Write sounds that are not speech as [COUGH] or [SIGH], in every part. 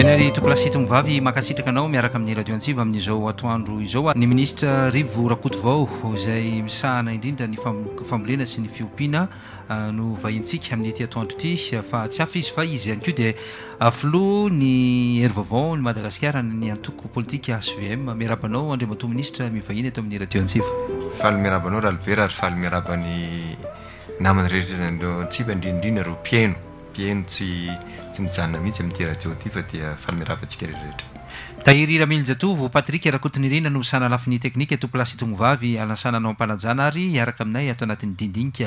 enay toplasito mivavy mahkasitraka anao miaraka amin'ny radio antsiva amin'n'zao atoandro izao ny ministre rivorakotvao zay misahana indrindra ny fambolena sy ny fiopina ah, no vahintsikaamin'ny ty atoandro ty fa tsy afa izy fa izy ay eo di flo ny hera ny madagasikara ny aoko politisvmiaaanaoandratministre miahina to amin'ny adioaheaanina itsymhaaoninyetooanaoampaaa ary araka aminay atao anatin'ny dindinika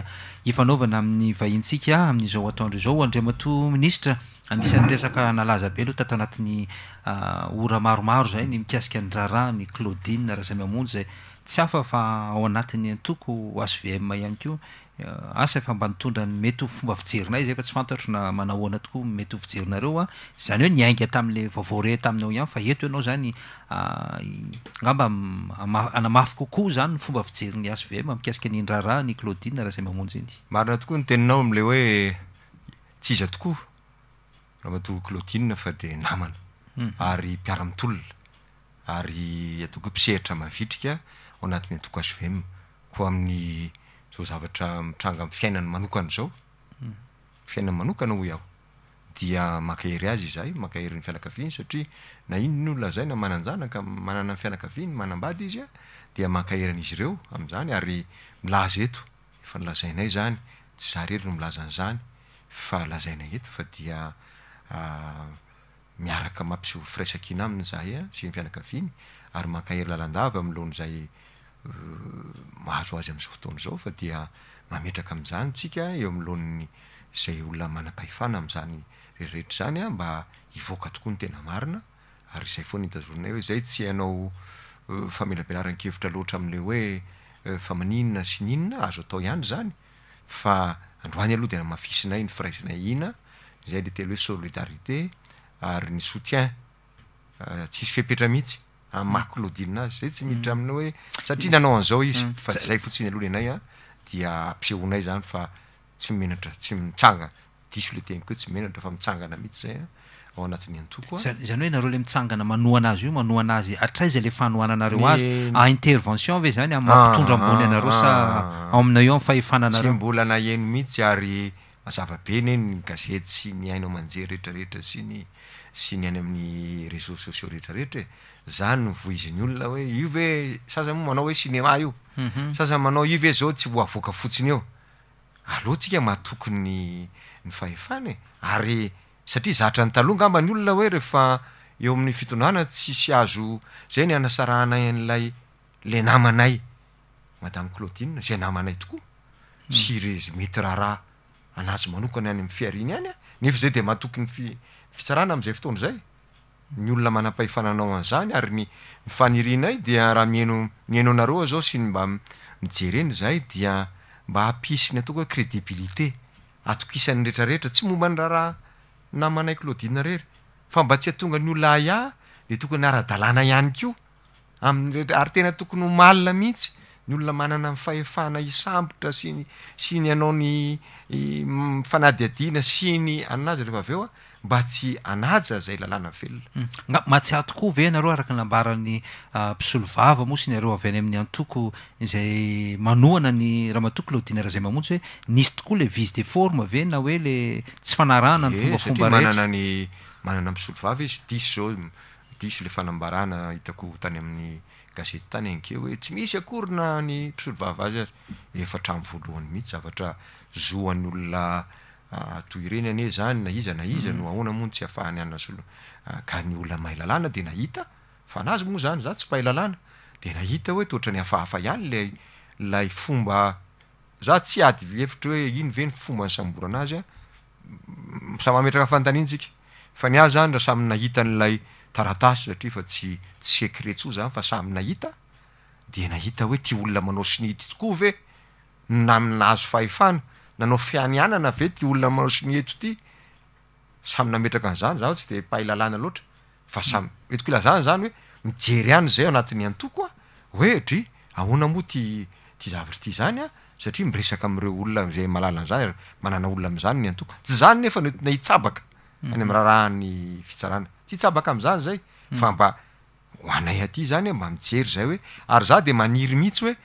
ifanaovana amin'ny vahintsika amin'izao atondro zaoandr matomiisr sn'nyeaazabe loha tato anatn'ny ah, oramaromaro zay ny mikasika nyrarany clôdin raha zay mi amony zay tsy afa fa ao anatiny atoko sv ihany ko Eh, asa efa mba nitondra ny mety ho fomba fijerinay zay fa tsy fantatro na manahoana tokoa mety ho fijerinareo a zany hoe niainga tami'la vaovoare taminyao ihay fa eto ianao zany ah, ngamba anamafy kokoa zany fomba fijeriny asvem mikasika nyndraharah ny klôdin raha zay mamonjyiny marina tokoa ny teninao am'le hoe tsiza tokoa raha mahatok klôdi fa de namana hmm. ary mpiaramitol ary ataoko ho piseritra mavitrika ho anatin'ny atoko asvem ko amin'ny zao zavatra mitranga y fiainany manokany zao fiainany manokana ho aho dia makahery azy zahy mankahery ny fianakaviny satria na inony o lazaina mananjanaka manana n fianakaviany manambady izy a dia makaherin'izy ireo am'zany ary milaza eto efa nylazainay zany tsy zarery no milaza n'zany fa lazaina eto fa dia miaraka mampisy firaisakina aminyzahay a sy my fianakaviany ary makahery lalandava amloan'zay mahazo azy am'izao fotoana zao fa dia mametraka am'zany ntsika eo am'nyloanny zay olona manapahyfana am'zany rerirehetra zany a ah, mba ivoaka tokoa ny tena marina ary zay foany hitazolinay hoe zay tsy hanao eh, famelabelaran-kevitra loatra amn'le hoe fa maninona si ninona azo atao ihandy zany fa androany aloha de na mafisinay ny firaisinay ina zay le telo hoe solidarité ary ny soutien eh, tssy fipetra mihitsy amaha hmm. clodin nazy zay tsy miditra hmm. aminao hoe satria nanao an'izao izy hmm. fa zay fotsiny alohana anay a ah, dia ampsehonay zany fa tsy menatra tsy mitsanga diso le tenykoho tsy menatra fa mitsangana mihitsy zay a ah, ao anatin'ny antokoa ah. zany hoe nareo la mitsangana manoanazy io manoa anazy atraizay le fanoana anareo azyaintervention ve zany amampitondra mony anareo sa ao aminay io a'fahefananareosy mbola na eno mihitsy ary azavabeneny ngazey sy ny ainao manjery rehetrarehetra sy ny sy ny any amin'ny reseau sociau rehetrarehetra e zany novoiziny olona hoe ivoe sasay moa manao hoe sinema io mhm. sasay manao ive zao tsy oavoaka fotsiny eoalotska mahatoknyyarysatria e. zatra nytalohangambany olona hoe rehefaeo amin'ny fitondrana tssy azo zay ny anasarahanay an'lay le namanaay madame klôdina zay namanay tokoa hmm. sirezy mety raha raha anazo manokany any amn'ny fiariany any a nefa zay de mahatokiny fi fitsarana amn'izay fotondra zay ny olona mana-pahefananao an'izany ary ny mifanirinay dia raha mieno miheno anareo zao syny mba mijereny zay dia mba ampsiny atoka hoe crédibilité atok isanyretrarehetra tsy momba ny raha raha namanay klodina rery fa mba tsy a tonga ny olona aiah de tokony ara-dalna ihany kio amreht ary tena tokony hmalina mihitsy ny olona manana fahefana isambotra siny si ny anao ny fanadiadiana siny an'azy rehefa av eoa mba tsy anaja zay lalàna velona hmm. ga ma tsiahtokoa ve nareo araka ny lambarany ah, mpisolo vava moa siny areo avy any amin'ny antoko zay manoana ny raha matoko loha dina raha izay mamontsy hoe nisy tokoa le vise de forme vena hoe le tsy fanarana ny obafombanmanna eh, ny manana ny mpisolo vava izy dis zao dis le fanambarana hitako tany amin'ny gazety tany ankeo hoe tsy misy akoryna ny mpisolo vava azy azy efatran' voalohany mihitsy zavatra zoany olona atoy ah, reny ane zany naiza naiza no mm. aoana moany tsy afahany annaslo ah, ka ny olona maha lalàna de nahita fa anazy moa zany za tsy may lalàna de nahita hoe toatra ny hafahafa ihany la lay fomba za tsy ady efatra hoe iny veny fomba ny sambora anazy a samyametraka fantanintsiky fa ny az zany raha samy nahita n'lay taratasy satria fa tsy tssecre tso zany fa samy nahitadahitahoe t olona manao si niity tokoa ve na minazo fahefana nanao fianianana vetiky olona mao sy ny etoty samy nametraka an'zany zao tsy de pahailalana loatra fa samy etiko ilazany zany hoe mijery any zay o anatin'nyantoko a oer ahona moa ttzavtry ty zany asatria mireak amreo olonazaymalalazany manana olona am'zany nyantoko tsy zany nefa ntnahitsabaka any am'y mhm. raharahany fitsarana tsy hitsabaka am'izany zay mhm. fa mba hanayatyzany mba ieryayde maniryihitsy hoe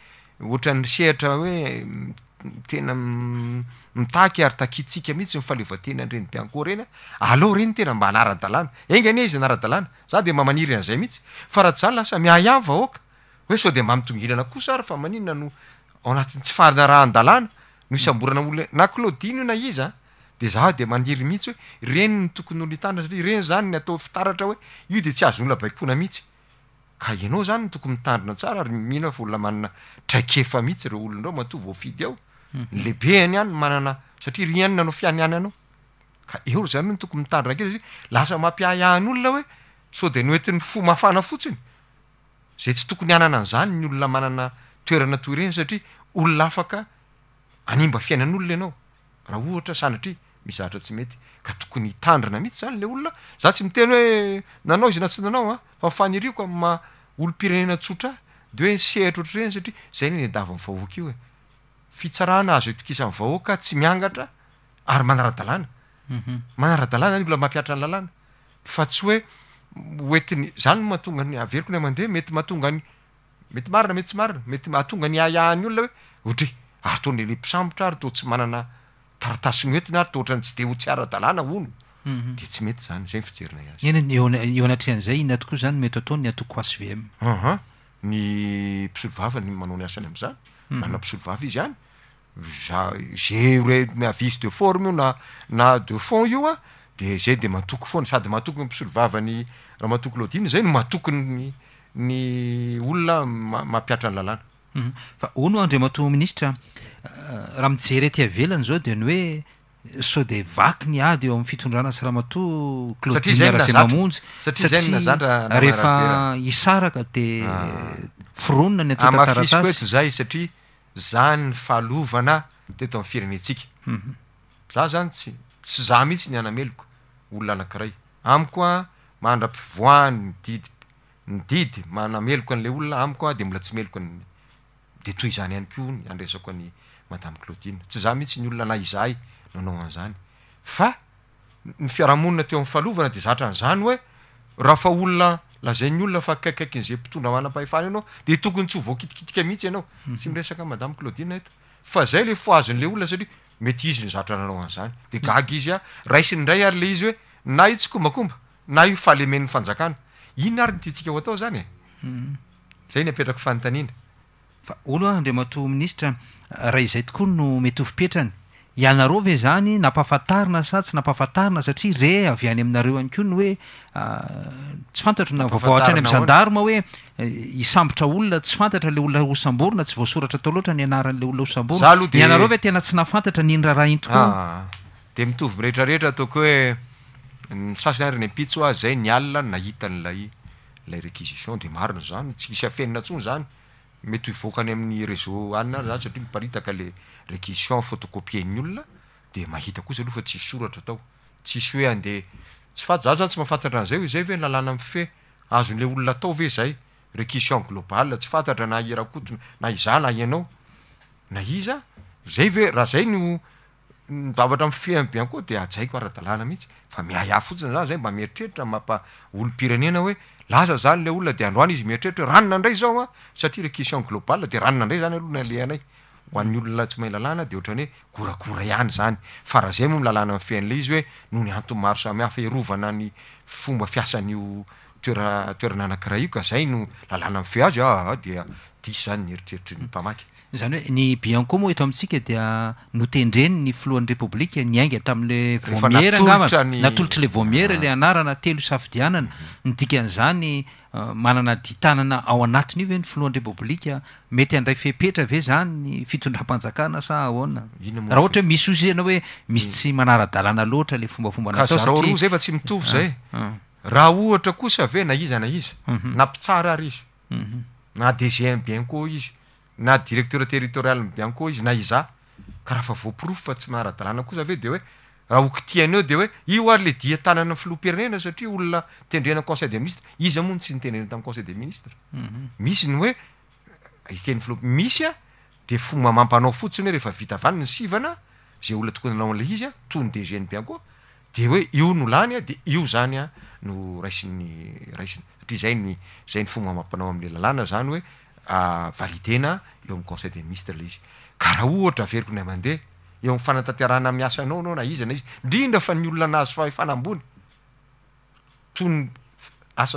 oatranysehitra hoe tena mitaky ary takitsika mihitsy mifaleovatenan reny bnko reny a ale reny tena ma anarandegn iz a z demanirynzay mihitsy ha y znyaademaigna samaninnanoat' tsy fahnoiaborana ol na loin na i de za de maniry mihitsy hoe reny ny tokony olo itanda satria reny zany ny atao fitra oe io de tsy azon'aona ihit inao zany n tokoy mitandrina tsara ary mihina voa manna traikefa mihitsy reo olondreo matovfidyo nlehibe any iany manana satria ry any nanao fianyany anao ka eoro zany ho ny tokony mitandrinakey satri lasa mampiahiahan'olona hoe so de nooentin'ny fo mafana fotsiny zay tsy tokony anana an'zany ny olona manana toerana toy reny satria olona afaka animba fiainan'olona ianao raha ohatra sana tri miszatra tsy mety ka tokony hitandrina mihitsy zany le olona za tsy miteny hoe nanao izy na tsy nanao a ah? fa mifaniriko ma olompirenena tsotra de hoe nsehitra oatra reny satria zay ne nedava mivahoaka io e fitsaran'a azy etokisanyvahoaka tsy miangatra ary manaradaàa mhm. manardalàzany ola mampiatra ny lal fa tsy hoe oentiny zany no mahatonga ny averiko na mandeha mety mahatongany mety marina mety tsy marina mety mahatonga ny ayahany olona hoe otre ary to ny elempisambotra ary to tsy manana taratasiny oetiny ary tatra ny tsy de ho tsy arao mhm. de tsy mety zany zayfijerina azyneo anatrean'zay iona tokoa zany metyatony ay h ny pisoloaany manao nyasany am'zany mhm. mananapisoloaa izyany za zay re mavise de forme io na na de fond io a ah. de zay de matoky foana sady matoky mpisolovavany raha mato klodine zay no matokinyny ny olona mamampiatra ny lalànau mhm. fa o no andreo mato ministra euh, raha mijery tiavelany zao de ny oe sao de vaky ny ady eo amin'ny fitondrana sy raha mato klotdi nrasa mamonjysatr sazatriaarehefa isaraka de foronona ny atotantafraisakaseyto ah, zay satria zany ny fahalovana te to am'y firenentsika mhm. za zany tsy tsy za mihitsy ny anameloko olona anankiray amiko a mahandra-pivoany mididy mididy mana meloko an'le olona amiko a de mola tsy meloko an' de toy izany iany ko ny andresako any madamy klôtia tsy za mihitsy ny olona na izay nao nao an'izany fa ny fiarahamonina teo amin'y falovana de zatra an'izany hoe raha fa olona lazay ny olona fa kaikaiky n'izay mpitondra manam-pahefany ianao de tokony tsy ho voakitikitika mihitsy ianao mhm. tsy miresaka madame claudina eto fa zay le foazon'le olona satria mety izy nyzatra nanao an'izany de mhm. gagy izy a raisiny ndray ary le izy hoe na io tsikombakomba na io fahalemen'ny fanjakana inona ary nytiantsika ao atao zany e mhm. zay ny apetraky fanontanina fa olo a andrea mato ministre raha zay tokoy no mety hofipetrany ianareo ve zany nampahafatarina sa tsy napahafantarina satria re avy any aminareo any kony hoe ah, tsy fantatrona vaoatany am'y adarm hoe eh, isambotra olona tsy fantatra le olona osamborona tsy voasoratra atao loatra nianaran'le olona osambonare vetena tsy naanttr inraha inoe ah, mioyetaehetratoko hoe sasinyara nymitsoa zay nialina nahitan'lay lay réquisition de marina zany tsy isafanina ntson zany mety hovoakany amin'ny réseau anina zany satria mipakale requision photocopieny olona de mahita kosy alohafa tsysoratra tao tssy edesy fatz zany tsy mahafantatra nzay h zay velalnamfezo'le olonaatao ve zayuionla tsy fantatra nairaoaaoay ve rahazay noavatra m fe mbnkoa de aaiko aradalàna mihitsy fa miay fotsiny za zay mba mieritrehitramamaoloirenena hoe lasa zany le olona deandoany izy mieritreritra he ranona andray zao a satria reiionlobal de ranona ndray zany aloha naleanay ho an'ny olona tsy mahay lalàna de ohatrany hoe goragora ihany zany fa raha zay moa milalàna am fean'le izy hoe no ny antoy maro samy hafa erovana ny fomba fiasan'io toera- toerana anakiraha io ka zay no lalàna am fe azy aa ah, ah, dia disy zany nieritreritryny mpamaky zany hoe ny bienco moa eto amintsika dia notendreny ny filohan'ny repoblika nyainga tamin'lanatolotra la vomièr la anarana telo safidianana mhm. ny dikan'zany uh, manana ditanana ao anatiny iove ny filohan'ny repoblika mety andray fepetra ve zany fitondram-panjakana sa ahonaraha ohara hoe misy ozy ana hoe misy tsy mm. manara-dalàna loatra la fombafombanaaroazayfa tsy mitof ah, zay ah. raha ohatra kosa ave naiza na iza na mhm. pitsara ary izy mhm. nadg biencoi na directeur territorialny bianko izy na iza karaha fa voapirofo fa tsy mahradalàna koa zave de hoe raha okitihan eo de oe io a le dia tanana filom-pirenena satria olona tendrenaconseil de ministre izy amon tsy nitendrena tam'yonseleminiseyheea mhm. olona tooynnaol izy atoygndeoe io nolanya de io zany a no raisin'ny raisiy satria zay ny zay ny fomamampanao amle lalàna zany hoe valitena eo am'y conseil de ministrele izy karaha ohatra veriko nay mandeha eo am' fanatantirahna aasanao anao na izana izy ndrindra fa ny olona nazo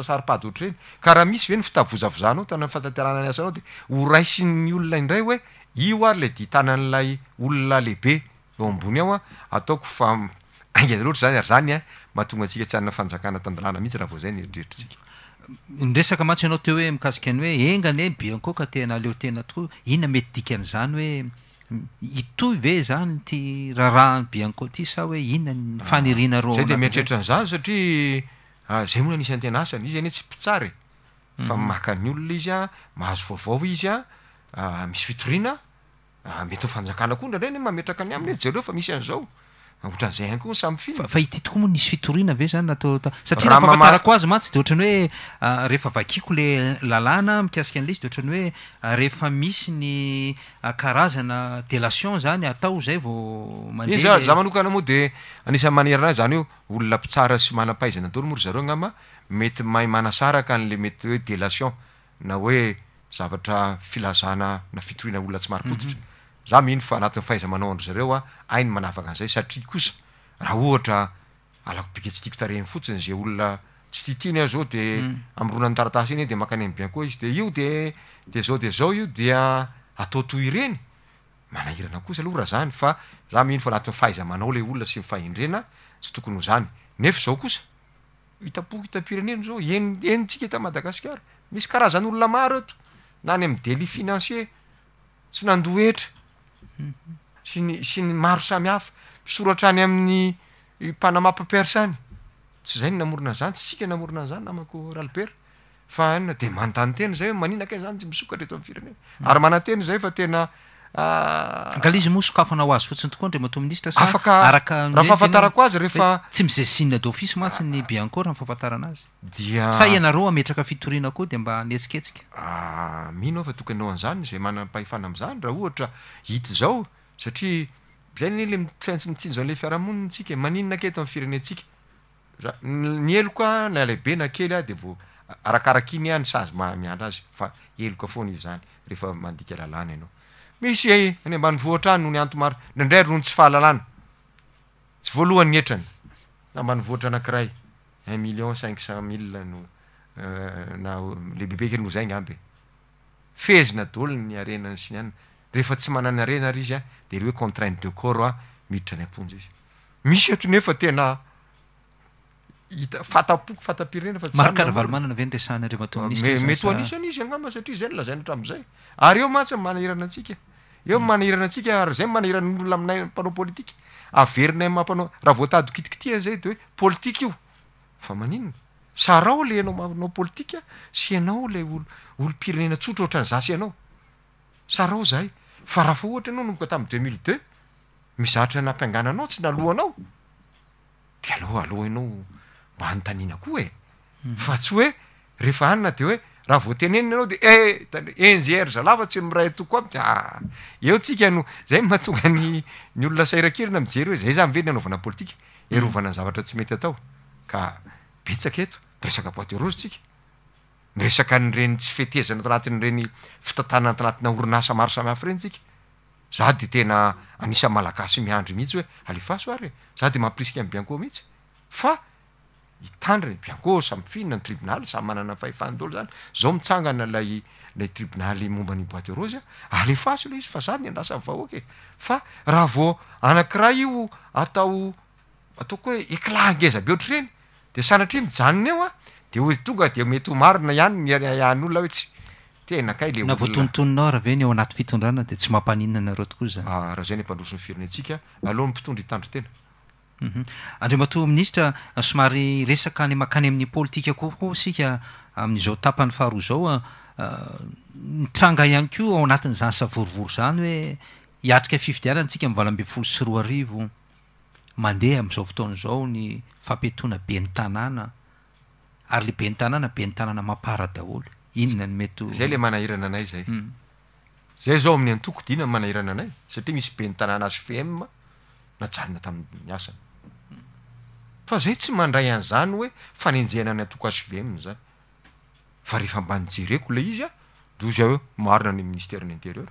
faaatr reny karaha misy ve ny fitavozavzahnao tanafantatrahana asanao de horaisy ny olona indray hoe io ary le di tanan'lay olona lehibe eo ambony ao a ataoko fa aingnaloatry [LAUGHS] zany ary zany a mahatonga antsika tsy anna fanjakana tandalana mihitsy raha vo zay nreritrsi nyresaka mantsy anao teo hoe mikasika any hoe enganyeny biankoka tena aleo tena tokoa inona mety dikan'izany hoe itoy ve zany ty raharahany biankoty sa hoe inona nyfanirianarozayde ah, miatreritra an'izany satria ah, zay moana anisy anytena asany izy any oe tsy mpitsary e. fa maka mhm. ny olona izy a mahazo vaovao izy a ah, misy fitorina mety fanjakana ako ndra ndreny oe mametraka any aminy ezy jareo fa misy an'izao otran'izay any ko samyfifa hititiko moa nisy fitoriana ave zany nataota satria rahfafatarako azy mantsy de ohatra ny hoe ah, rehefa vakiko le lalàna mikasika n'lay isy de oatra ny hoe ah, rehefa misy ny ah, karazana delation zany atao zay vao maneiny za za manokana moa de anisan'ny maneranahy zany io olona ptsara sy manam-pahaizana atolo mory zareo agn'ama mety mahay manasara ka n'le mety hoe delation na hoe zavatra filazana na fitoriana olona tsy maropotitra za mhino fa anatiny fahaiza manao andro zareo a ainy manavaka an'zay satraosa ohtr alabiketsiiktreny fotsiny za olona tsy titiny a zao de mm. amronanytaratasy iny de makanymbnkoa izy de io dede ooodotenyaahirna kosa aloraha zany fa za mihino fa anatin'y fahaza manao la olona sy mifahindrena tsy tokony h zany nefao kosa itaok itapirenen zao en enntsika itamadagasikara misy karazan'olona maro eto nany am'y deli finanie tsy nandoetra si ny sy ny maro samy hafa misoratra any amin'ny mpanamampapersany tsy zay ny namorona an' zany tsy tsika namorona an' zany namako ralbert fa ana de manondany teny zay hoe maninakay zany tsy misokatreto am'y firenena ary manan-teny zay fa tena Ah, galaizy moasokafona hoazy fotsiny tokoa ndre mato minisitra saakaahafahafatrko azy ea tsy mizesie dofise matsi ny biankormfahafantaranazydi sa ianareo ametraka fitorina ko de mba netsiketsikaminoofatoko ah, enao azanyzay manapahefana am'zany rah ohatra it zao satria zay n la mifntsy mitsinzanle fiarahamoniy tsika e, maninonaketo ami'y firenetsikany eloka nalaibe nakelya devainy andra mesyane mbanivohatra no ny antomaro dandray ronotsy fahalalana tsyvoalohany netrany la mbanyvohatra anakiray un million cinq cent millenoaeeeyeyefatsy mananyarenary iyaoctraint de ôrhita fatapoky fatapirena fa tsymarkaalomanana veneanraeisn'izy agnam satria za ny lazainaatramzayayeomatsy manaeranatsika eo manairana atsika r zay manairan'olono aminay ampanao politike averinay mampanao raha voatady kitikiti an'izay de hoe politikue io fa maninona sarao lay anao manao politikue sy ianao lay ololo pirenena tsotra ohatra ny zasy ianao sarao zahy fa raha fa ohatra ianao nomboka tam' deux mile deux mizatra nampiangananao tsy nalohanao de alohaloha anao mba anontanina koa e hmm. fa tsy hoe rehefa anina de hoe raha voatenenina anao de etane eh, injr zalafa tsy miray toko amda ah, eo ntsika no zay mahatonga nyny olona sairakirina mijery hoe zay zany ve nianovanapolitika erovana mm. ny zavatra tsy mety atao ka etsaka eto miresapoiteroze snrenytsyfn o anat'n reny fitantanana tanatina orinasa maro samyhafy reny tsika za de tena anisan' malagasy miandry mihitsy hoe alefasoary za de mampiriske amy bianko mihitsy fa itandriny biago samyfihnina ny tribinaly samy manana fahefahndolo zany zao mitsangana lay lay tribonaly momba ny bois de rosy a alefasy aloha izy fa zany nandasahoak e. fa raha va anankiraa io atao ataoko hoe ecla angeza beoatra reny de sanatry mijanona eo a de oe tonga de mety homarina ihany mian'olona hoe tsyna ylevoononaohaveny oanaty fitondrana de tsy mampanina nareo tooa yrha ah, zay manosnyirnyatiahnidrade Mhm. andrio mato ministra somary resaka ny mahnkany amin'ny politika koko sika amin'izao tapany faharoa zaoa ah, nitranga ah, ihany koa ao anatin'zany savorovoro zany hoe iatrika fividiana antsika lambefolosra mandeha amn'izao fotoan'zao ny fampetoana be ny tanàna ary le be ny tanàna be ny tanàna mampara daholoinona n metayleayoamin'y mm. aoodinamanahnaay satria misy be nytnànaazyfe naaona tamimasy fa zay tsy mandray an'izany hoe fanenjehna ny antoko asiveniny zany fa rehefambanyjereko la izy a deozyahe marina ny ministeraninterieur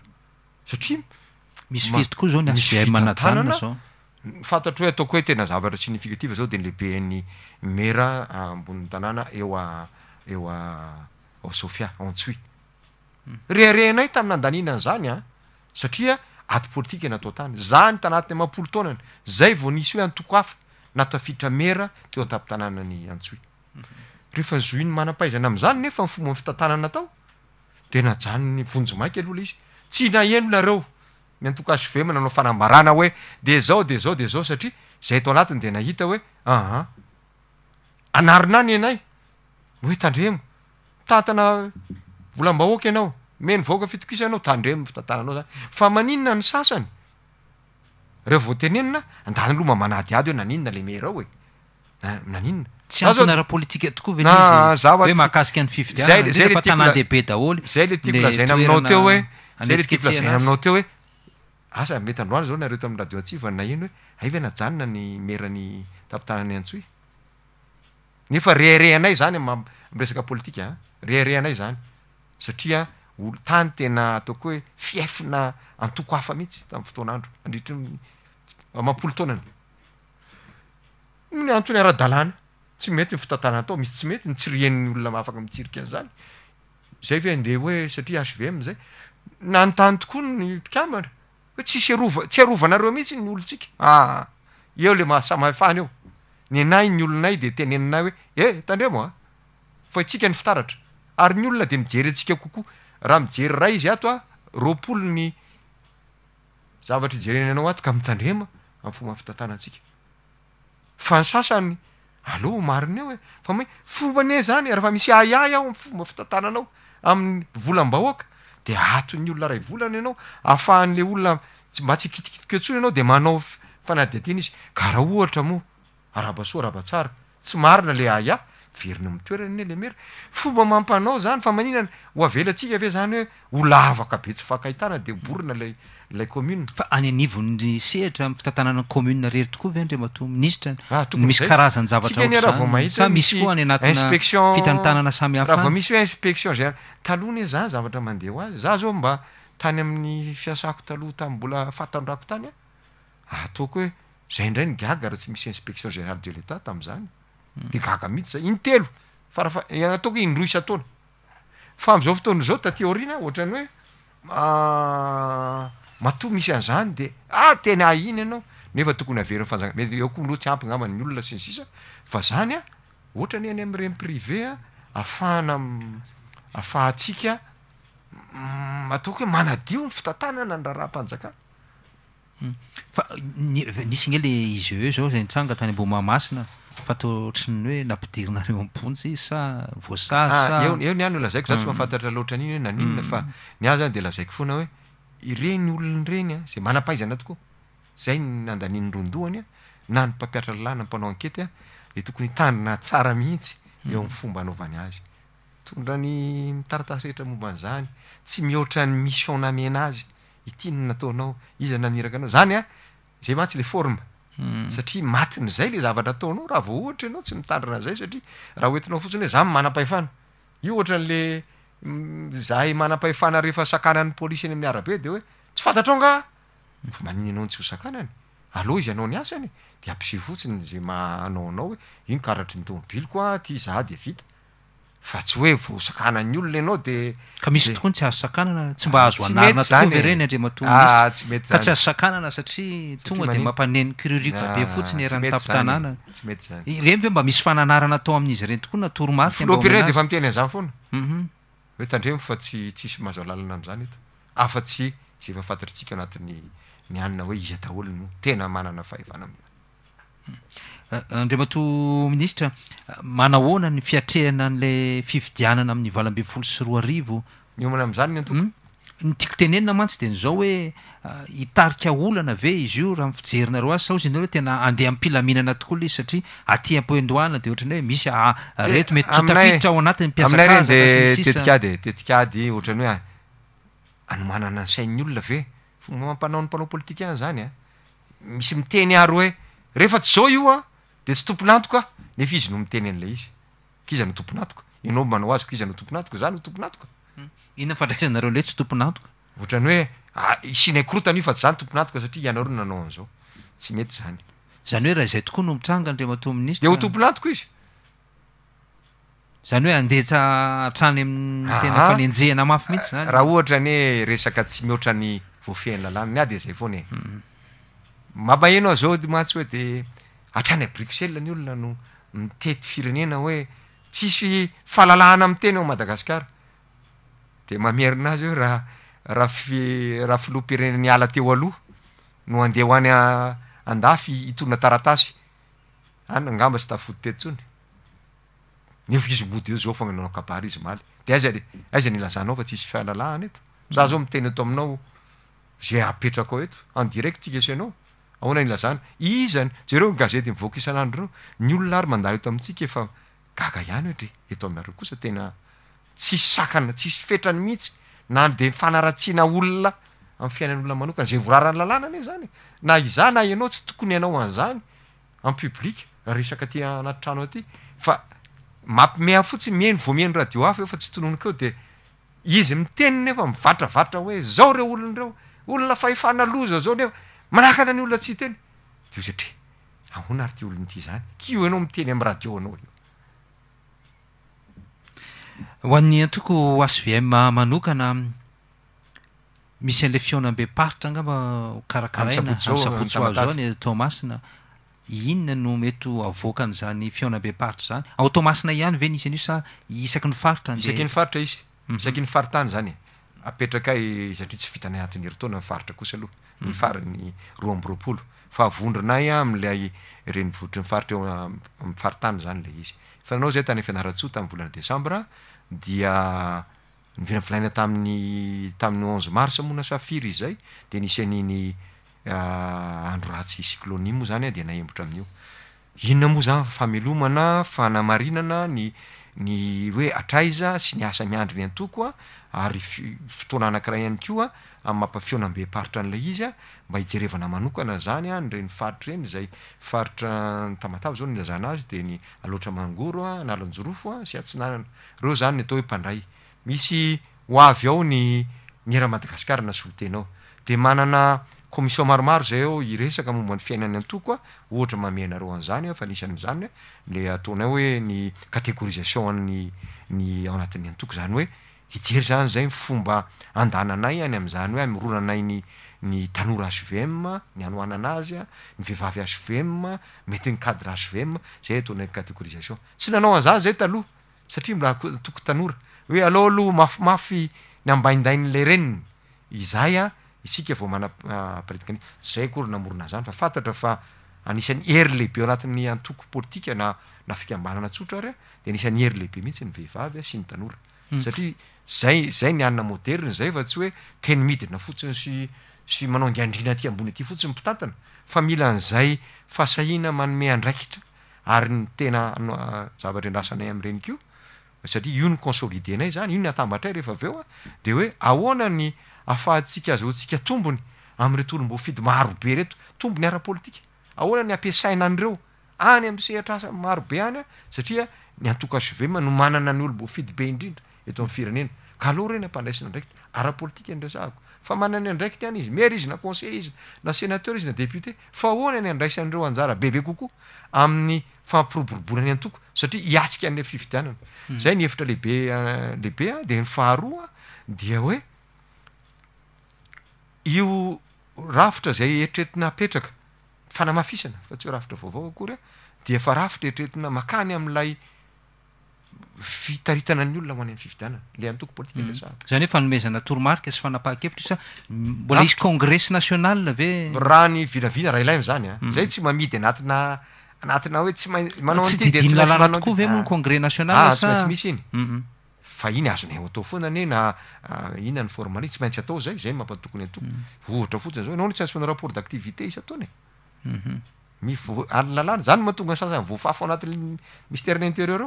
satriamisytoa zaonisianana fantatry hoe ataoko hoe tena zavatra signifikatifa zao de nlehibe any mera ah, ambonintanàna eo eoao sofia antsuits hmm. reirenay tam'nandanina an'zany a satria ato politika enatao tany zany tanatiny mampolo tonany zay vo nisy hoe antoko afa noaizn am'zany nefa ifomba fitantananaataoe najannyjmaiky alohla izy tsy na enonareo miantok azvemna nao fanambarana hoe de zao de zao de zao satria zay to anatiny de nahitahoeanarinany anay oe tandremo tatana volam-bahoaka anao meno vahoaka fitokisa anao tandremo ny fitantananao zany fa maninona ny sasany revaoatenenna andany loma manadiady hoe naninona le mera o e naninnaaza zay le tilaaina aiaoteo oe zay le tiazaina aminao teo hoe asamety androandry zao nareo tami'ny radio antsiva na ino hoe aiva najanona ny merany tapitanany atso nefa reirehanay zany am'yresaka politika reirehanay zany satria olo tany tena ataokoa hoe fiafina antoko hafa mihitsy tam'y fotoan'andro andritra mampoloonanynyannyarahdan tsy mety ny fitataana tao misi tsy mety nytsirieniny olona mahafaka mitsirikan'zany zay ve ande hoe satria ave amizay nanotany tokoa nyikamanra he tssarova- tsyarvanareo mihitsy ny olotsikaeo ah, le mahany eo ny nai ny olonay de teneninay hoe etandremoafa eh, ah. tsika nyfitaratra ary ny olona de miery atsika kokoa raha mijery ray izy ato a ah, ropoly ny zavatra ijereny anao atoka mitandrema fombaian aany allô mariny eo e fa me e fomba ane zany raha fa misy aiai aho amy fombafitantananao amin'ny volam-bahoaka de aton'ny olona ray volany anao ahafahan'le olona sy mba tsy kitikitikentsony anao de manao fanadiatina izy karaha ohatra moa arabasoa rabatsara tsy marina la aia verina amy toerana ne le mera fomba mampanao zany fa maninany hoavelaantsika ve zany hoe olaavaka be tsy fankahitana de oborina lay la ommunfa anyanivony sehitra amiy fitantanana communa rery tokoa ava ndrematonizitraytokomisy ah, karazan'ny zavatra anyrahva mahitamisy oay anatinaei fitantanana samyaamisy hoe inspectiongra talohny e za zavatra mandeha ho azy za zao mba tany amin'ny fiasako taloha tay mbola fatandrako tany a aataoko ah, hoe zay ndray nygagarah tsy misy inspection général de leta tam'zanyde hmm. gaga mihitsy za inotelo fa rahafa eh, ataoko hoeindro infa am'zao fotonzao tatiorina oatran'ny hoe ah, mato misy an'zany de ah teny a iny anao nefa tokony averin'nyfanjaka me eo koa loa tsy ampi gnamany olona sy ny sisa fa zany a ohatra any any ami'nyireny privea ahafahanaahafahatsika ataoko hoe manadiony fitantanana n raharahaa hmm. nis gnele ie zao za ntsanga tany ambomahamaina fatotriny hoe nampidiinareo m saseo ah, ny an lazaiko za tsy mafantatra hmm. loatra n'iny h nanafa hmm. nya zany de lazaikofoanahoe ireny olon'ny reny a zay manampaizana tokoa zay nandaniny drondohany a na ny mpampiatra lalàna mmpanao ankety a de tokony hitandrina tsara mihitsy eo amin'y hmm. fomba anaovany azy mitondra ny mitaratarehitra momban'izany tsy mihoatra ny mission namena azy itinnataonao izany naniraka anao zany a zay matsy le forme hmm. satria matin'zay le zavatra ataonao raha vao ohatra ianao tsy mitandrana'zay satria raha oentinao fotsiny hoe zao mymanam-pahefana io ohatra n'le zay manampahefana rehefa sakanan polisyany ami'arabe de hoe tsy fantatr ongamanin anao ntsy honnyala izy anao asany de ampiseo fotsiny za manaoaohoe iny karatry nytobilko a ty za deitfa tsy hoe vony olona anao deka misy tokony tsy azoanana tsy mba azoannatooa v rey andraesy azonna satriatong de mampnen crurikbe fotsiny entereny ve mba misy fananarana atao amin'izy reny toko natoroarikylre defa mitena anznyfona mhm. hoe tandremo fa tsy tsisy mahazo lalana amn'izany eto afa tsy zay fahafantatrintsika o anatin'ny ny anina hoe iza daholo no tena manana fahevana ami'y hmm. andrea ma to ministra manahoana ny fiatrehana an'lay fividianana amin'ny valam-beyfolo sy roa arivo miomana am'izany ny ato ny tiako tenenina mantsy de nyzao hoe ah, hitarika olana ve izy io raha m fijerinareo azy sahoizy nao roho tena andeha mipilaminana tokoa la izy satria aty ampoendoana de ohatrany hoe misy areto ah, mety jotafitra ao anatiny mpiaamsak arzadessisteaia ady- tetika ady ohatran'ny hoea ah, anomanana n sain'n' olona ve foma mampanao ny mpanao politikany zany a misy miteny aro hoe rehefa tsy zao ioa de tsy tomponantoka nefa izy no miteny an'lay izy kizanyo tomponatoko ianao manao azy k izano tomponatoka zany ho tomponantoka inafandraisanareo le tsy tomponantok ohtny hoesinarotany ah, io fa tsy zany tomponantok satria ianareonanaoa'zao tsy mety zany zany hoe raha zay tokoa no mitranga andre matominisyde ho tomponantok izyzanyhoe aeatany amitenanenehafy mihitsy zanyhhnetsy anoaihny ayaahnao zao mahtsy hoe de atrany bruxellny olona no mitety firenena hoe tsisyfhaalna am'y teny madaasiara de mamerina azy ho raha raha fi raha filompirenanyala teo aloha no andeha ho any andafy itorona taratasy any angamba tsy tafodi teto sonyef e zaofanannao kabary izy maly de azale aiza nylazanao fa tsisy fialalahany eto za zao miteny eto aminao zay apetrak ao eto en direct tsika isanao ahoana nylazana izany jereo ngazete mivoak isan'andro reo ny olona ary mandala eto amintsika efaaga iany oetry eto amatreo kosa tena tsisy sakana tsisy fetrany mihitsy na de fanaratsiana olona amy fiainan'olona manokany zay vorarany lalàna an e zany na iza na anao tsy tokony anao anzany epublike risak ty anaty trano ty fa mampimeha fotsi mieno vomieno radio af ofa tsy tononika eo de izy miteni nefa mivatravatra hoe zao reo olony reo olona fahefana lo zo zao nefa manahaka anany olona tsyitenydaona ryt olnyity zany io anaomiteny amrado anao ho anian toko asoviaima manokana misy an'le fionam-be paritra ngamba karakarainaossapotsya zao ny tomasina inona no mety avoakany zany fionam-be paritra zany ao taomasina ihany venyisy any io sa isaky nyfaritra nisaky ny faritra izyisaky ny mhm. farita any zany e apetraka ahy satria tsy fitanay anati'ny hierotona nyfaritra kosa aloha ny farin'ny ro ambrooloaondrinaya amlay renyvoditri ny faritra eo amy faritan zany la izy faanao zay tany fianaratsoa tamny volana decembre dia nivilavilaina tamin'ny tamin'ny onze mars moa nasafiry izy zay de nsanny andro ratsymoa nya deaembotraa'inooayaafanaainana nny hoe atraiza sy ni asa miandriny antoko a ary ffotoana anakiraha ihany koa mampafionabe paritra an'lay izya mba hijerevana manokana zany any reny faritra reny zay faritra ny tamatav zao nazanazy de ny aloatra mangoro a nalanjorofo sy atsinanana reo zany ny atao hoe mpandray misy hoavy ao ny nieramadagasikara nasolotenaao de manana kommission maromaro zay ao iresaka momba n'ny fiainany antokoa ohatra mamenareo an'zany fa nisannzany e le ataona hoe ny catégorisation nny ao anatin'nyantoko zany oe ijery zany zay fomba andananay any am'izany hoe mironanay nny tanora sve ny anoananaazy a nyvehivavy ave metyny adrv zay e ataonacatégorisation tsy nanao an'izany zay taloha satria mlatoko tanor hoe alohaloha mafimafy ny ambaindainle reniny izay a isika vao manaparetka ah, zay kory namorona zany fa fantatra fa anisan'ny er lehibe o anatin'ny antoko politika nanafikambananatsotra ry a de anisan'ny her lehibe mihitsy ny vehivav sy ntnr Mm. satria zay zay ny anina moderiny zay fa tsy hoe teny midina fotsiny sy sy manao ngandrina aty ambony aty fotsiny mpitantana fa mila n'zay fahasahina manome andraikitra ary ny tena nzavatre ah, ndrasanay am'reny kio satria io ny consolide nay zany io ny atambatray rehefa av eo a ah. de hoe ahoana ny ahafahantsika azaontsika tombony am' reto olombofidy marobe reto tombony arapolitika ahoana ny ampiasaina an'reo any amysehitra asa marobe any a ah, satria ny antoka sevema no manana ny olombofidy be indrindra eto ami'y firenena ka aloha reny ampandraisina ndraiki arapolitikandresaako fa manany andraikiny any izy mary izy na conseil izy na senateur izy na député fa oany ny andraisanyreo anjara bebe kokoa amin'ny fampiroborobolany antoko satria iatsika an'lfiviiaana hmm. zay neitra lebelehibe ah, de faharadoeitrazay ertretinaetrakafanaafisana fa tsy o rafitra vaovao akory di fa rafitra eritretina makany ami'lay fitaritana ny olona hoanen'nyfiianale atokolzany mm. hoefa nomezana toromarika sy fanapaha-kevitr izsa mbola izy congres national ave raha ny vinavina raha ilaina zany a ah. mm. zay tsy mamidy anatina anatina hoe tsy main manaony dideynatokoa ve moanycongresnaionalsaitsyiinfa ah, iny mm, azonyo atao foana ne na ah, iona nyformalyiy tsy maintsy atao zay zay mampatokony antoohitra fotiny zao eanao no t aintsy manaorapport d'ativité isaoyemiallalàna zany matonga sasaofafanat'yrera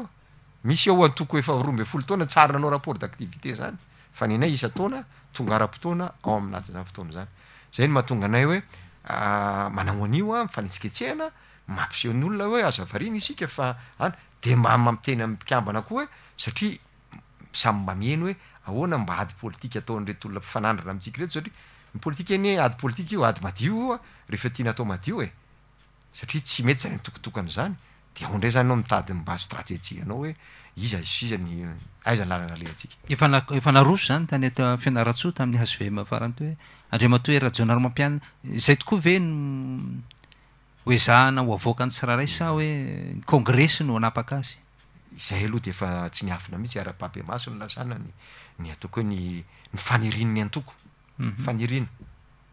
misy aoany toko efa roambe folo tona tsarina anao rapport dactivité zany fa neanay isa tona tongara-potona ao aminaty zany fotona zany zay no mahatongaanay hoe ah, manaoan'ioa mifanitsiketsehana mampisehon'olonahoe azariany isika fade mbaamitenapikabanako e satria samy mameny hoe ahoana mba ady politika ataon rety olona mifanandrina mitsiki ret satri plitiaeny adypolitiio adyadoreefatianatao mad e satria tsy mety zany ntokotokan' zany de ho ndray zany anao mitadiy mba strateji anao hoe iza aztsiza ny azanlalanaleaiko zanytany t fianaratso tamin'ny hazovemhfaran to hoe andriama to erajonarmampiana zay tokoa veno ehana hoavoaka any tsiraha ray sa hoe ongres noanaaayzay aloha de efa tsy niafina mihitsy arapapi masony lasana ny ny ataoko hoe n nyfanirininy antoko fanirina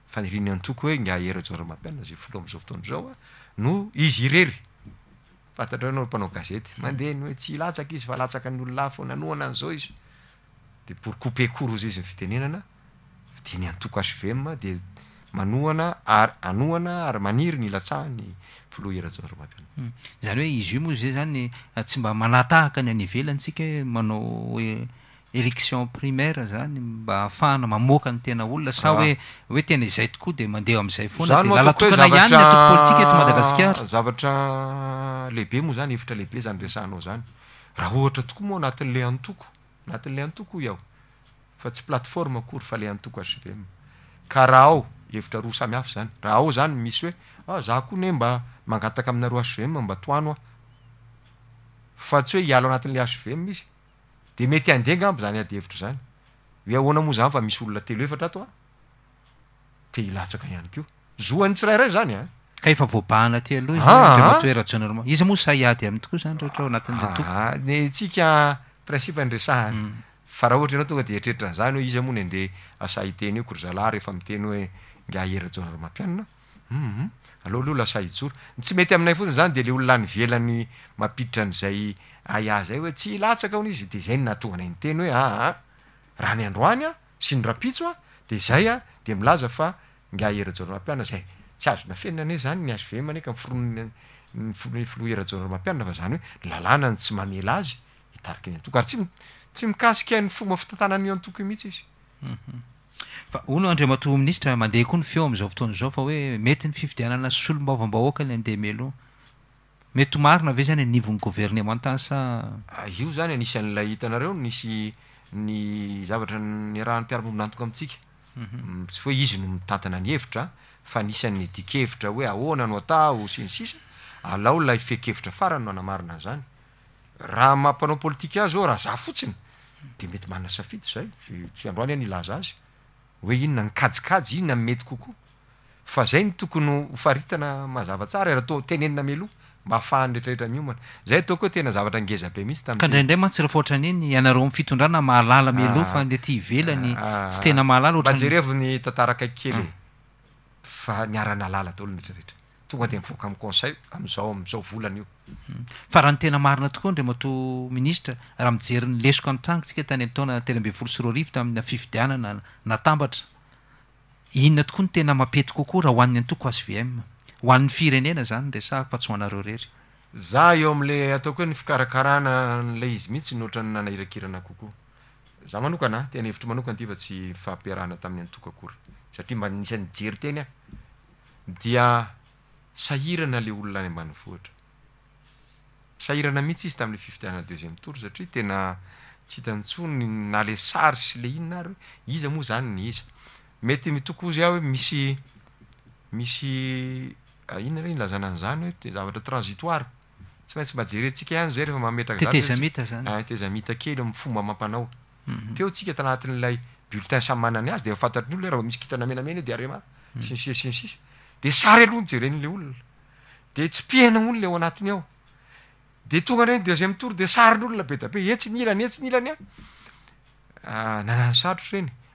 fanirinny antoko hoe ny erajonaromampianna zay foloa am'izao fotona zao a no izy irery fatatra hoe enao ompanao gazety mandeha ny hoe tsy hilatsaka izy fa latsaka any ololahy fony anoana an'zao izy de por couper couro zay izy ny fitenenana de ny antoko asivemma de manoana ary anoana ary maniry ny ilatsaha ny floa heran-tzaony roa mampiana hmm. zany hoe izy io moa zay zany eh, tsy mba manatahaka ny anivelantsika ho eh, manao oe eh, élection primaire zany mba ahafahana mamoaka ny tena olona sa oe ah. hoe tena izay tokoa de mandeha amizay foanymadagasiar zavatra lehibe moa zany evitra lehibe zany resanao zany raha ohatra tokoa moa anatin'la antoko anatin'le antoko iaho fa tsy plateforme kory fale antokoae a raha ao evitra roa samihaf zany raha ao zany misy hoeza ah, koa nye mba mangataka aminareoasve mbaoanatsy hoeialoanat'le e de mety andenga ampo zany ady hevitra zany he ahoana moa zan fa misy olona teloh efatra atoa ah? de ilatsaka ihany kiozoany tsirahairay zanytnipeha raha ohatra ah, ienao mm. tonga de treritra n'zany hoe izy moany ndeha asaiteny o korzala rehefa miteny hoe gaherajanaromampianana mhm. alohaal lasa itsora tsy mety aminay fotiny zany de le olola ny velany mampiditra an'zay aia zay hoe tsy ilatsaka hony izy de zay no nahatonganaynyteny hoe aha ah, raha ny androany a sy nyrapitso a de zay a de milaza fa nga erajor mampianna zay tsy azona fenina ny hoe zany miaso ve manaka miforonnflo herajar mampianaa fa zany hoe lalàna ny tsy mamela azy hitariky ny antoko ary tsytsy mikasika ainy foma fitantanan'io an toko io mihitsy izy mhm. fa olo andreomato ministra mandeha koa ny feo am'izao fotoana zao fa hoe mety ny fividianana solombaovambahoaka ly andeha melo mety homarina ave zany anivony gouvernemntany sa ah, io zany anisan'nyla hitanareo nisy ny zavatra ny rahanompiaramominantoka amitsika mhm. mm, tsy hoe izy no mitatana ny hevitra fa anisan'ny dikevitra hoe ahona no atao sinisis alao la fekevitra farany no anamarinan zany raha mampanao politik azy ao raha za fotiny de mety manna safitozay y androany an laza ayhoe inona nkaika inona metykokoay noaazavatsra toteneninao aafahanrehtrarehtra nyoana zay taoko tena zavatra agezabe mihitsy tmka ndraindray matsy reh faohatra an' eny ianareo am' fitondrana mahalala milofa ah. nyty ivelany ah. tsy tena mahalalajere nytantakkelyfa ninlolotonde oa monselamzao'ao io mm. fa raha ny tena marina tokoa ndray mato ministra raha mijerin'ny lesoko nytangy tsika tany am'taona tena ambe volo sy roarivo taamin'nafividianana natambatra inona tokoa ny tena mapetiky kokoa raha hoan'ny anyto coas vm hoan'ny firenena zany resa fa tsy anareo rehery za eo am'le ataoko hoe ny fikarakarana n'la izy mihitsy noatra nanairakirana kokoa za manokana tena hevitry manokana ty fa tsy faampiarahana tamin'ny antokakory satria mba nisan'nyjeryteny a dia sahirana le olona any ambany ohatrasairna mihitsy izy tamn'le fivitiahana deuxieme tour satria tena tsy hitantsony na la sary sy le inonareh izy moa zany nyiz mety mitokozy ah hoe misy misy Ah, inona regny lazanan' zany hoe tzavatra transitoire tsy maintsy majerentsika any zay refa mametakaztateza mita zany ah, teamitaelmyfomaatana'aybl mhm. ammanany azy de fantarnylorh misy kitanamenamena dem sinsiinatey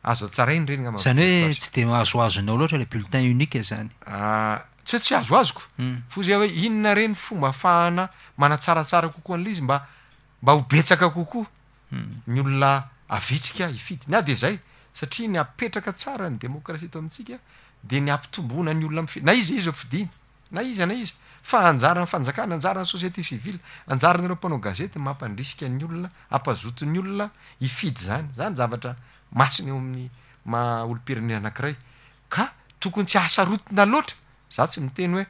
aztsarainy reny namzany hoe tsy de azoazonao loatra la bulletin unique zany ah, hotsyazoazokfo hmm. zay hoe inona reny fomba afahana manatsaratsarakokoa an'lay izy mbamba eokoayoonaavitrika hmm. ifidy na de zay satria ny apetraka tsara ny demokrasie to amintsika de nyampitombona nyolona i na izaizy fidiny na iza na iza fa anjara ny fanjakany anjarany société civil anjaranyreo mpanao gazete mampandrisika ny olona ampazoton'ny olona ifidy zany zany zavatra masiny eo amin'ny ma- olompirener anakiray katokony tsy aai za tsy miteny hoe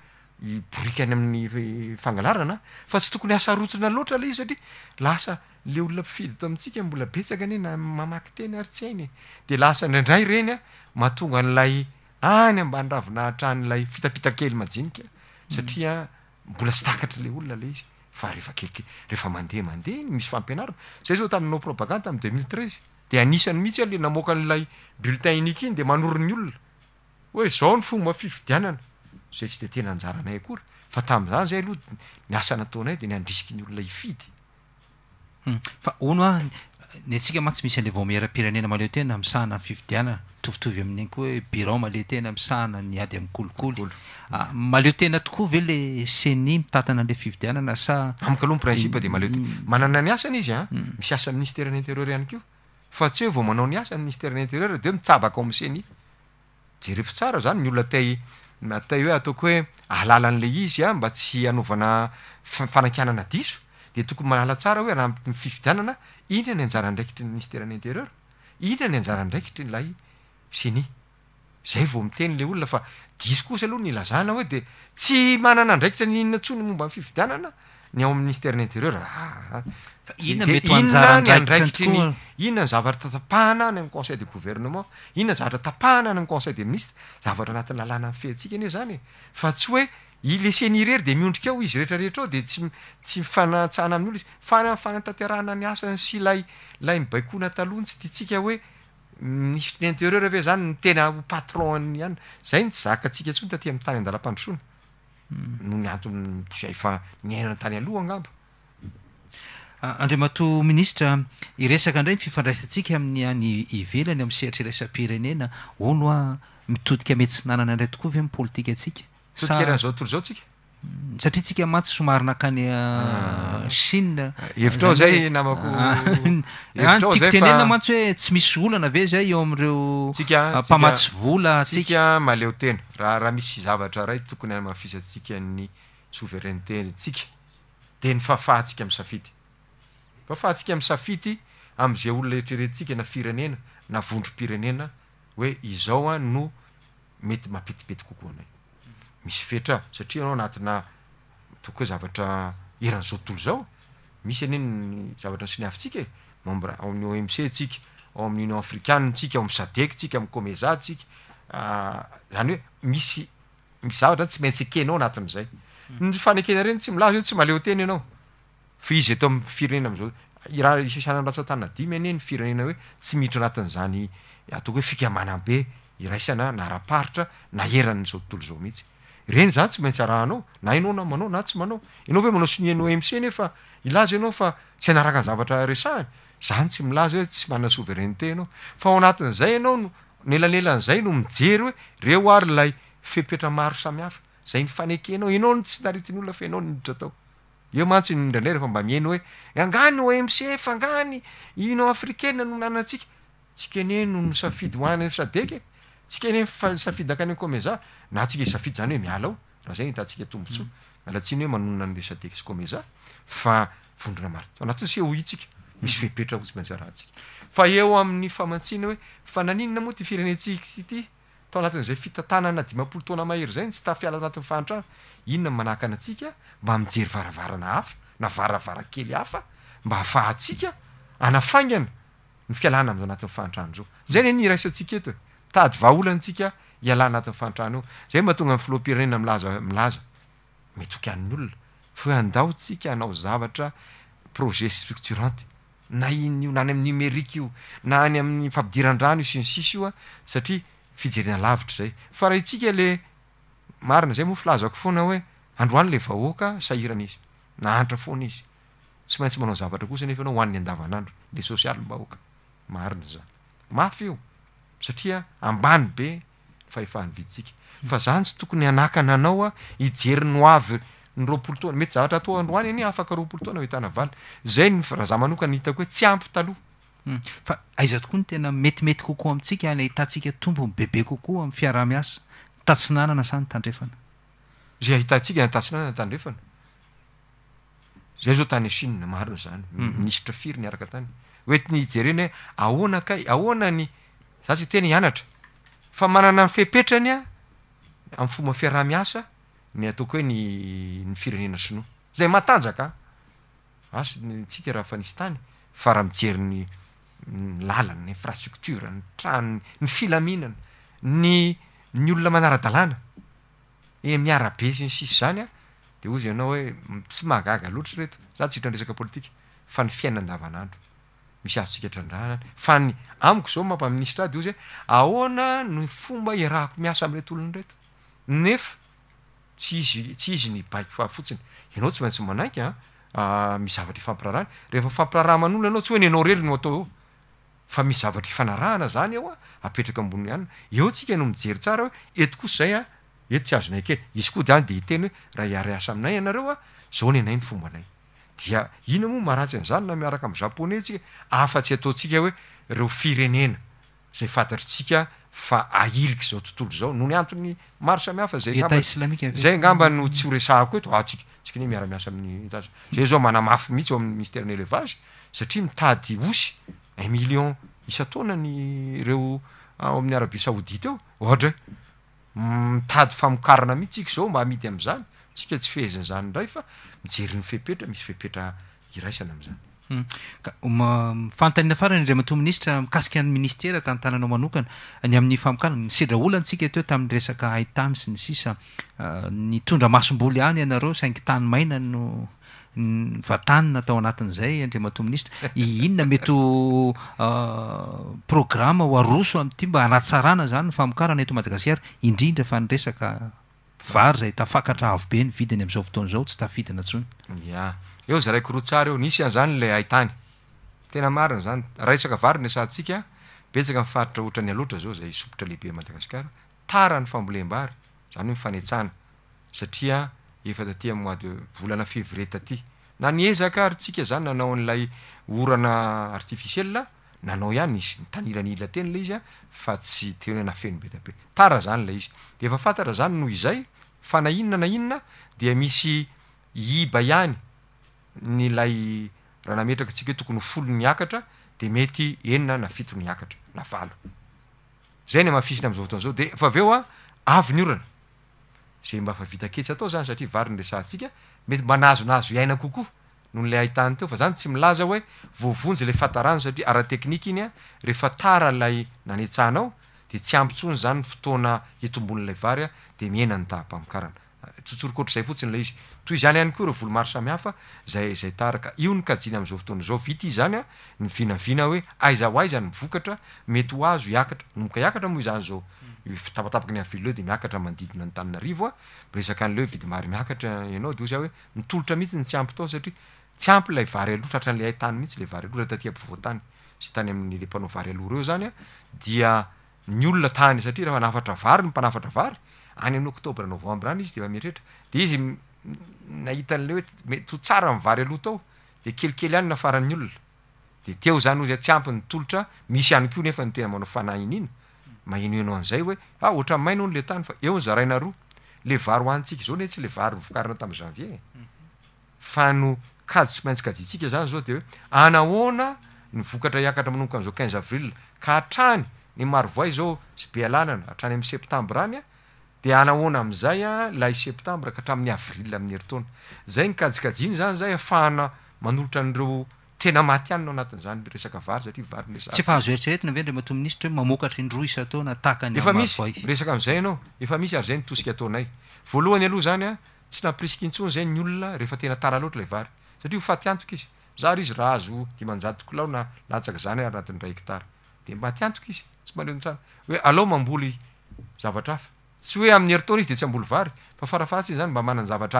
iborikany amin'ny fangalarana fa tsy tokony asarotina loatra le izy satria lasa le olona mpifidy to amintsika mbola betsaka nye namamaky teny ary tsy ainy de lasa nyandray renya mahatonga n'lay any mba hanravinahatranlay fitapitakely mani satria mbola stakatra le olonale izy fa reaeleefa mandemandeny misy fampianari zay zao taminao propagandetam' de03 de anisany mihitsy a le namoka n'lay bulltin unikiny de manorony olona hoe zao ny fobafividianana zay tsy de tena anjara anay akory fa tam'zany zay aloha niasa nataonay de nandrisiky ny olona iifaono hmm. a ny antsika ma tsy misy an'le vao mierapirenena maleotena misahana fividianana itovitovy amin'iny koa hoe buron maleotena misahana nady am'kolokol ah, maleotena tokoa ve le ceni mitatana an'le fividiananasa amik aloha m principe de maleo hmm. manana niasan' izy a hmm. misy asaministern'interieur iany kio fa tsy hoe vao manao niasa ministern'interieurde hoe mitsabaka oamy ceni jerefi tsara zany ny olona tay matay hoe ataoko hoe alala n'le izy a mba tsy hanaovana ffanan-kianana diso de tokony malala tsara hoe raha fividianana ina ny anjara ndraikitry ny ministeren'intereur inona ny anjara ndraikitry nlay sini zay vao miteny ley olona fa diso kosa aloha nylazana hoe de tsy manana ndraikitra ny inona ntso ny momba n'fividianana ny ao m'ny ministern'intérieur aaa ah, ah. inna mdeey nonankraiitrny inona ny zavatra tapahana any am'y conseil de gouvernement inona n zavatra tapahana any amy conseil de ministre zavatra anatin'ny lalàna afentsika ene zanye fa tsy hoe ilesenyrery de miondrika eo izy rehetrarehetra ao de tstsy mifanatsahna amin'olo izy fanay fana tatirahana ny asany sy la lay mibaikona talohanytsy titsika hoe miinterer ave zanyntena o patronnany zay ntsy zakantsika tsony tat ami'ytany ndalaandronaoy hmm. Ah, andrimato ministre iresaka ndray nyfifandraisantsika amin'ny anyivelany amny seritreraisampirenena o noa mitotika ametsy nanany andray tokoa ve politikatsikaoi satriatsika mantsyoarinakanychi mantsy hoe tsy misy olna ave zay eo am'reoaayleoraha misyzavatraray tokonyaymahfitikaysouverenth fa antsika am'safity am'zay olona retreretintsika na firenena na vondro pirenena hoe izaoa nometymapetipetyoo nasersariaanao anatnaato ho zavatraern'zotolozaomisy neny zavatra nysiniafitsikamembre m'y omc nsika o am'union africane nsika oam'sadektsika amykomezatsikazany ah, hoe misy misy zavatra zan tsy maintsakenao anatin'zay ny fanekena reny tsy milaza io tsy maleoteny anao faizy eto amy firenena am'zao ira isanannratsa tannadimy anye ny firenena hoe tsy mihitra anatin'zany ato he fikamanabe iraisana naraparitra naeran'zao tontoozaoiitsyreny zany tsy maintsarnaona naonnaonasy naonaovmanao sninymcnfailaza anaofa tsy anaraka nzavatraahn zany tsy milaza ho tsy mana sournt aofnatin'zay anaononelanelanzay nomiery hoereo arylayfepetramaro samafa zay nyfanekenao anaotsy naritinlnafnao eo mantsi nyindraindray rehefa mba miana hoe eh, angany omc faangany union africaine nononanaa atsika tsika ani nono safidy hoanysadeky tsika ne fasafidy akany komenza na ntsika hsafidy zany hoe miala ao raha zay tantsika tombotso malatsiny mm. hoe manonona n'l sadeka sykomenza fa vondrona mariy anaty tshe ho i tsika misy fehipetra hoh tsy manzarahantsika fa eo amin'ny famatsina hoe fa naninona moa ty firenentsik tty tanatn'zay fitantananadimapolo tona mahery zayny tsy tafiala anatin'ny faantrano inona manahkanantsika mba mijery varavarana hafa navaravarakely hafa mba aahasikaaaina n fialana am anatin'nyfaantranozozay ny enyraisatsika eto etady vaolantsika iala anatin'ny faantrano iozay mah tonga am'y flopirnana mlazalazamety kannnyolona f oeandaontsika anao zavatra proje structurante na inyio na any am'ny nmerie io na any ami'ny fampidirandrano io s ny sisy io a satria fijerina lavitra zay fa raha itsika le marina zay moafilazako foana hoe androany le vahoaka sahirana izy nahantra foana izy tsy maintsy manao zavatra kosa nef anao oan'ny andavanandro le soialyahoakarin mafy io satria ambany be fahefahanyvidisika fa zany tsy tokony anakana anao a ijerino avy ny ropolo toan mety zavatra atao androany any afaka ropolo toana otanavaly zay nraha za manokany hitako hoe tsy ampy taloha Hmm. fa aiza tokoa ny tena metimety koko amintsika ny ahitantsika tombony bebe kokoa ami'ny fiarahamiasa tatsinanana sany tandrefana zay ahitantsika ntantsinanana tandrefana zay zao tany asinona marony zany hmm. minisitra firy ny araka tany hoetyny ijereny hoe ahoana kay ahoana ny za tsy tena hianatra fa manana n'fehpetrany a am'y fomba y fiaraha-miasa ny ataoko hoe nyny firenena sinoa zay matanjakaa asay tsika raha fa nisy tany fa raha mijeriny lalan ny infrastructure ny tranoy ny filaminana ny ny olona manaradalàna in miarabe syny sisy zany a de ozy anao hoe tsy mahagaga loatraa reto za tsyitranyresaka politika fa ny fiainandavan'andro misy azontsika htrandraha any fa ny amiko zao mampaministra de ozy hoe ahoana ny fomba irahako miasa amyretoolony reto nefa tsy izy tsy izy ny baiky fafotsiny ianao tsy vantsy manaikya ah, ah, mizavatra fampiraharany rehefa fampiraharaman'olo anao tsy hoenyanao rery no atao eo fa misy zavatry ifanarahana zany eo a apetraky amboniny anna eo sika no mijery sara hoe etoksy zay a esy azona key izy koa dande tenhoe raha iarasa aminay anareoa zaonnaynyfombanay dia ino moa maratsy an'zany na miaraka amy japonetsika afa-tsy ataontsika hoe reo firenena zay fantatry tsika fa ailiky zao tontolo zao no nyanto'ny maro samihaf zayzay agngamba no tsy horesahako o aikia ah, miaramiasa ma zao manamafy mihitsy oam'yministernélevage satria mitady osy un million isa-taonany ireo o euh, amin'ny arabe saodita eo ohatra ho mitady famokarana mihittsika zao mahamidy amn'izany tsika tsy fihezin' zany ndray fa mijery ny fipetra misy fipetra iraisana am'zanyu hmm. ka mafantaniana farany indray mato ministre mikasika any ministera tanyntananao manokana ny amin'ny famokarana ny sedra olany tsika to tamin'ny resaka haitany sy ny sisa euh, ny tondra masom-boly any ianareo caing tany maina no vatanina tao anatin'izay andria mahatoministra inona metyo [LAUGHS] euh, programma ho aroso amin''ity mba anatsarana zany nyfamokara ana eto madagasikara indrindra fa nresaka vary zay tafakatra avobe ny vidiny ami'izao fotoany izao tsy tafidina ntsony a eo za raiko ro tsara eo nisy an'zany la hai-tany tena mariny zany raha isaka vary nresantsika betsaka mifaritra ohatra ny aloatra zao zay sopotra lehibe madagasikara tara ny fambolembary zany hoe mifanentsana satria efa tatya mide volana fivrietaty na niezaka ry ntsika zany nanao n'ilay orana artificiela nanao ihany izy tanila nila tena la izy a fa tsy teny hoe nafeno be tibe tara zany lay izy de efa fantatra zany no izay fa na inona na inona de misy iba ihany nylay raha nametraka antsika hoe tokony hofolo niakatra de mety enina nafito niakatra naval zay ny mahafisina am'izaovatoanazao de fa av eo a avy nyorana zay mba fa vita ketsy atao zany satria vary nyresantsika mety mbanahzonazo iaina kokoa nohon'la hahitany teo fa zany tsy milaza hoe voavonjy la fantarany satria ara teknikue iny a rehefa tara lay nanentsahnao de tsy ampintsony zany fotoana e tombon'nla vary a de mienany dahpamokarana tsotsorikoatr izay fotsiny la izy toy zany ihany koa reo volomaro samihafa zay zay taraka io nykajina am'izao fotona zao vita izy zany a ny vinavina hoe aizahoay za ny mivokatra mety ho azo iakatra nomboka hiakatra mo zany zao fitapatapaky ny hafilleo de miakatra mandidina ny tanynarivo a miresaka an'lehoe vidimary miakatra ianao de ozay hoe mitolotra mihitsy ny tsy ampy tao satria tsy ampylay vary aloha tratran'la haytany mihitsy la varyloha ra tatympvoatany zy tany amin'nylempanao vary aloa reo zanya dia ny olona tany satria rahafa nafatra vary mpanafatra vary any amn'ny octobre novambre any izy deaiarehtra de izy nahitan'le hoe meo tsara mvary aloa tao de kelikely any nafaran'nyolona de teo zanyo zay tsy ampy ntolotra misy anyko nefa nytenamanaofananin maino ino an'izay hoe a ah, ohatra maino honyle tany fa eo nyzarainaroa le varo hoanytsika zao nee mhm. tsy le varo vokarana tamn' janvier fahno kaotsy maintsikajitsika zany zao de hoe anahoana nyvokatra hiakatra manomboka n'izao q5inze avril ka hatrany ny maro voay zao sy bealanana atrany am'y septambre any a de anahona am'izay a la i septambre aka hatramin'ny avril amin'ny eritaona zay ny kajikajiny zany zay afahana manolotra an'ireo tena maty annao anatin'zany resaka vary satriaayty hazei vndrmatr ho mamkatrndroonayefamisezay anaoefamisy ary zaytosiatonay voalohany aloha zanya tsy naprisiquintsony zay nyolona rehefa tena talaloatra la ary saria hofatantok izy zary izy raha azoolao nalatk znyaanat'ray tdmat izsy metsoe lomambotrsy oe am'ny heritona izy de tsy ambol ary fafarafaratsny zany mba mananzvtra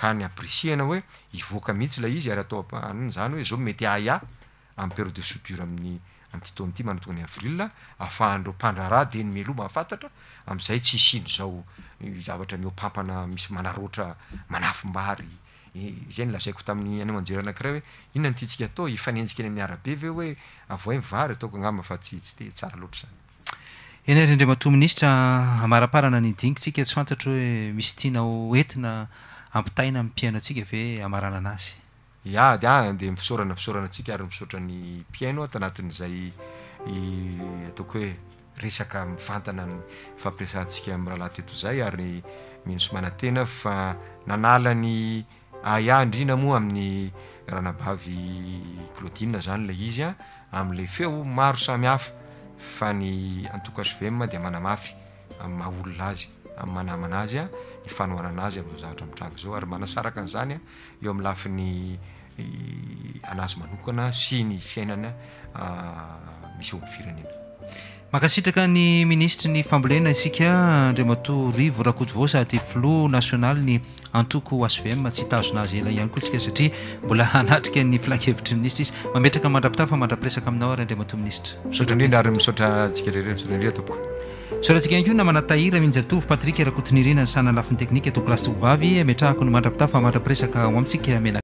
k ny aprsina hoe ivoaka mihitsy la izy ary ataoany zanyhoe zao metya am pr de our aminy amttnty manaty arilahafahandreoandrardeymofnttazay tsisi ozavatraminmis azany laaiko tamin'ny anmnjeranakirahoe inonanttsi atao ifnenjika ny ami'nyarabe veoeyatonfa ndrnisikts fantatroe misy tiana eina ampitaina am'y piaino antsika ave amarana anazy ia a de mifisorana fisorana antsika ary mifsotrany piano tanatin'zay ataoko hoe esaka mifantanany fampiresantsika amrahalahteto zay ary minosomanatena fa nanalany aia ndrina moa amin'ny ranabavy klôdie zany lay izy a am'la feo maro samyhafa fa ny antokasy vema di manamafy ay mahaolona azy amymanamana azya faaanazy ao zaatra mi'trago zao ary manasaraka n'zany a eo ami'nylafiny anazy manokana sy ny fiainana misy oyfireneanyinisnyamblena sika andrimatorivo rako v sady flo national ny antoko asv tsy hitazon'azy ela ihany koa tsika satria mbola [LAUGHS] anatrika ny filagevitry ministra izy maetrakamandrapita fa mandrapiresaka aminao ary andriamatoministramrriaarymiotratsia ereiria soratsika ankio namana tahira mihinjatovy patrika era kootonirina ny sanaan lafin'ny teknikua toko lasy tovovavy metrahako ny mandrapitafa mandrapiresaka ho amitsika mena